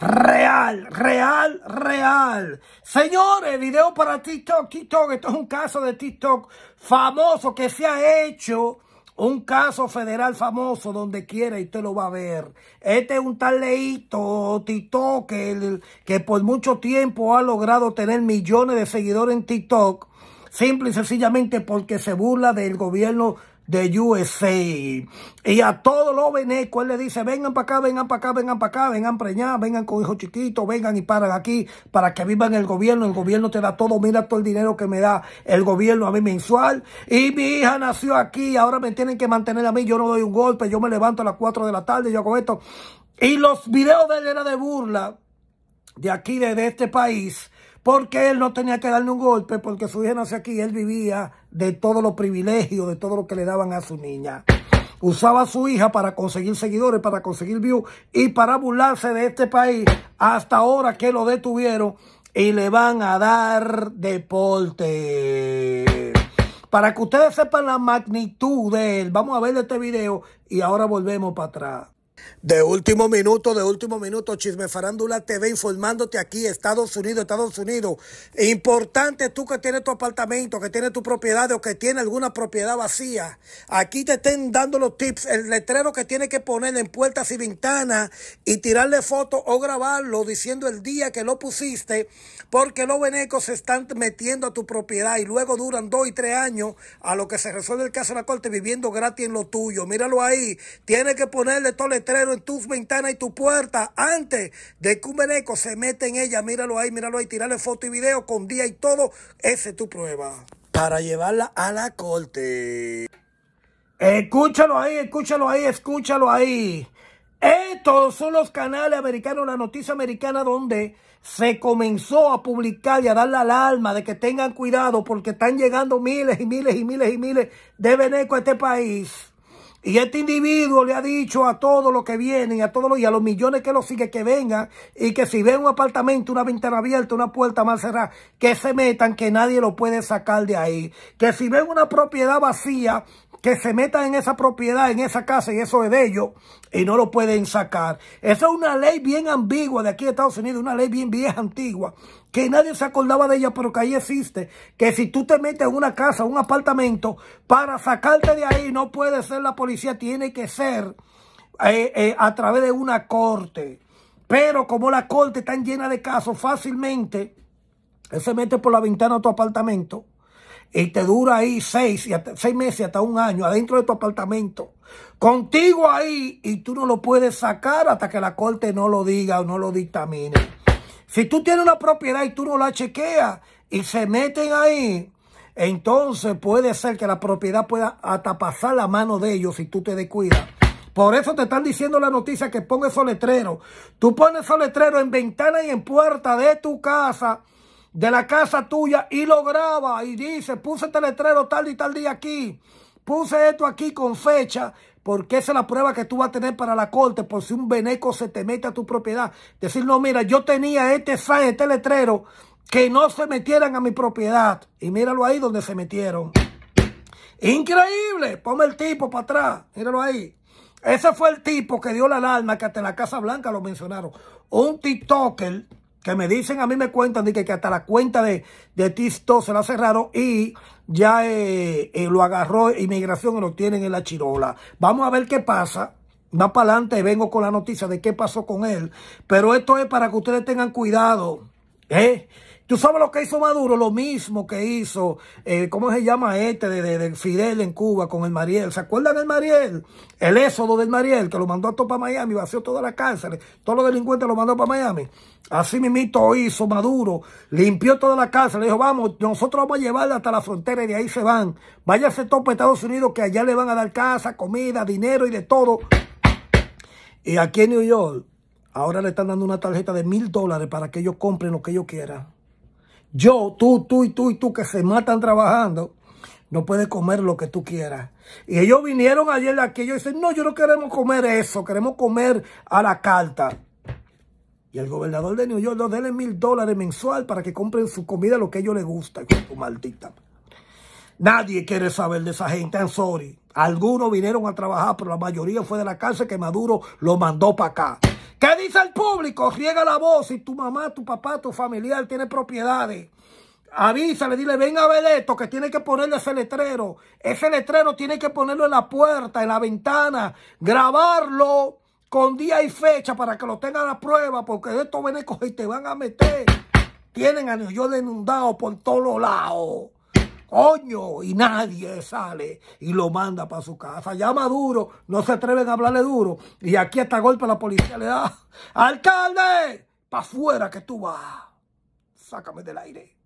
real, real, real. Señores, video para TikTok, TikTok. Esto es un caso de TikTok famoso que se ha hecho. Un caso federal famoso donde quiera y usted lo va a ver. Este es un tal Leito, TikTok, que, que por mucho tiempo ha logrado tener millones de seguidores en TikTok simple y sencillamente porque se burla del gobierno de USA. Y a todos los venecos, él le dice, vengan para acá, vengan para acá, vengan para acá, vengan preñados, vengan con hijos chiquitos, vengan y paran aquí para que vivan el gobierno. El gobierno te da todo, mira todo el dinero que me da el gobierno a mí mensual. Y mi hija nació aquí, ahora me tienen que mantener a mí, yo no doy un golpe, yo me levanto a las 4 de la tarde, yo hago esto. Y los videos de él eran de burla de aquí, de, de este país porque él no tenía que darle un golpe, porque su hija nació aquí él vivía de todos los privilegios, de todo lo que le daban a su niña. Usaba a su hija para conseguir seguidores, para conseguir views y para burlarse de este país hasta ahora que lo detuvieron y le van a dar deporte. Para que ustedes sepan la magnitud de él, vamos a ver este video y ahora volvemos para atrás. De último minuto, de último minuto, Chisme Farándula TV informándote aquí, Estados Unidos, Estados Unidos. Importante tú que tienes tu apartamento, que tienes tu propiedad o que tienes alguna propiedad vacía. Aquí te estén dando los tips, el letrero que tienes que poner en puertas y ventanas y tirarle fotos o grabarlo diciendo el día que lo pusiste, porque los venecos se están metiendo a tu propiedad y luego duran dos y tres años a lo que se resuelve el caso de la corte viviendo gratis en lo tuyo. Míralo ahí, tienes que ponerle todo el letrero en tus ventanas y tu puerta antes de que un veneco se mete en ella. Míralo ahí, míralo ahí, tirarle foto y video con día y todo. Esa es tu prueba. Para llevarla a la corte. Escúchalo ahí, escúchalo ahí, escúchalo ahí. Estos son los canales americanos, la noticia americana, donde se comenzó a publicar y a dar la alarma de que tengan cuidado porque están llegando miles y miles y miles y miles de venecos a este país. Y este individuo le ha dicho a todos los que vienen, a todos los, y a los millones que lo siguen, que vengan, y que si ven un apartamento, una ventana abierta, una puerta mal cerrada, que se metan, que nadie lo puede sacar de ahí. Que si ven una propiedad vacía, que se metan en esa propiedad, en esa casa, y eso es de ellos, y no lo pueden sacar. Esa es una ley bien ambigua de aquí de Estados Unidos, una ley bien vieja, antigua, que nadie se acordaba de ella, pero que ahí existe, que si tú te metes en una casa, un apartamento, para sacarte de ahí no puede ser la policía, tiene que ser eh, eh, a través de una corte. Pero como la corte está llena de casos, fácilmente él se mete por la ventana de tu apartamento y te dura ahí seis, y seis meses, hasta un año, adentro de tu apartamento. Contigo ahí y tú no lo puedes sacar hasta que la corte no lo diga o no lo dictamine. Si tú tienes una propiedad y tú no la chequeas y se meten ahí, entonces puede ser que la propiedad pueda hasta pasar la mano de ellos si tú te descuidas. Por eso te están diciendo la noticia que ponga esos letreros. Tú pones esos letreros en ventana y en puerta de tu casa, de la casa tuya, y lo grabas y dice, puse este letrero tal y tal día aquí. Puse esto aquí con fecha porque esa es la prueba que tú vas a tener para la corte por si un veneco se te mete a tu propiedad. Decir, no, mira, yo tenía este sign, este letrero, que no se metieran a mi propiedad. Y míralo ahí donde se metieron. Increíble. Ponme el tipo para atrás. Míralo ahí. Ese fue el tipo que dio la alarma que hasta en la Casa Blanca lo mencionaron. Un TikToker que me dicen, a mí me cuentan que, que hasta la cuenta de, de Tisto se la cerraron y ya eh, eh, lo agarró inmigración y lo tienen en la chirola. Vamos a ver qué pasa. Más para adelante, vengo con la noticia de qué pasó con él. Pero esto es para que ustedes tengan cuidado. ¿Eh? ¿Tú sabes lo que hizo Maduro? Lo mismo que hizo, eh, ¿cómo se llama este de, Fidel en Cuba con el Mariel? ¿Se acuerdan del Mariel? El éxodo del Mariel, que lo mandó a todo para Miami, vació todas las cárceles, todos los delincuentes lo mandó para Miami. Así mismito hizo Maduro, limpió toda la cárcel, le dijo, vamos, nosotros vamos a llevarla hasta la frontera y de ahí se van. Váyase todo para Estados Unidos, que allá le van a dar casa, comida, dinero y de todo. Y aquí en New York, Ahora le están dando una tarjeta de mil dólares para que ellos compren lo que ellos quieran. Yo, tú, tú y tú y tú que se matan trabajando, no puedes comer lo que tú quieras. Y ellos vinieron ayer aquí, ellos dicen, no, yo no queremos comer eso, queremos comer a la carta. Y el gobernador de New York, no, denle mil dólares mensual para que compren su comida, lo que a ellos les gusta, maldita. Nadie quiere saber de esa gente. I'm sorry. Algunos vinieron a trabajar, pero la mayoría fue de la cárcel que Maduro lo mandó para acá. ¿Qué dice el público? Riega la voz. Si tu mamá, tu papá, tu familiar tiene propiedades, avísale, dile, ven a ver esto, que tiene que ponerle ese letrero. Ese letrero tiene que ponerlo en la puerta, en la ventana, grabarlo con día y fecha para que lo tengan a prueba, porque de estos venecos y te van a meter. Tienen a yo York inundado por todos lados coño, y nadie sale y lo manda para su casa. Llama duro, no se atreven a hablarle duro. Y aquí está golpe la policía le da, alcalde, para afuera que tú vas. Sácame del aire.